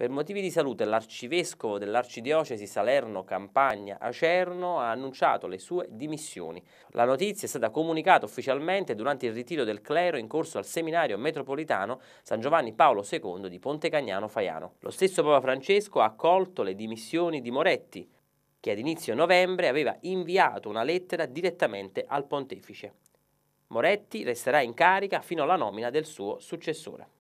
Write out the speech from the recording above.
Per motivi di salute l'arcivescovo dell'arcidiocesi Salerno Campagna Acerno ha annunciato le sue dimissioni. La notizia è stata comunicata ufficialmente durante il ritiro del clero in corso al seminario metropolitano San Giovanni Paolo II di Pontecagnano Faiano. Lo stesso Papa Francesco ha accolto le dimissioni di Moretti, che ad inizio novembre aveva inviato una lettera direttamente al pontefice. Moretti resterà in carica fino alla nomina del suo successore.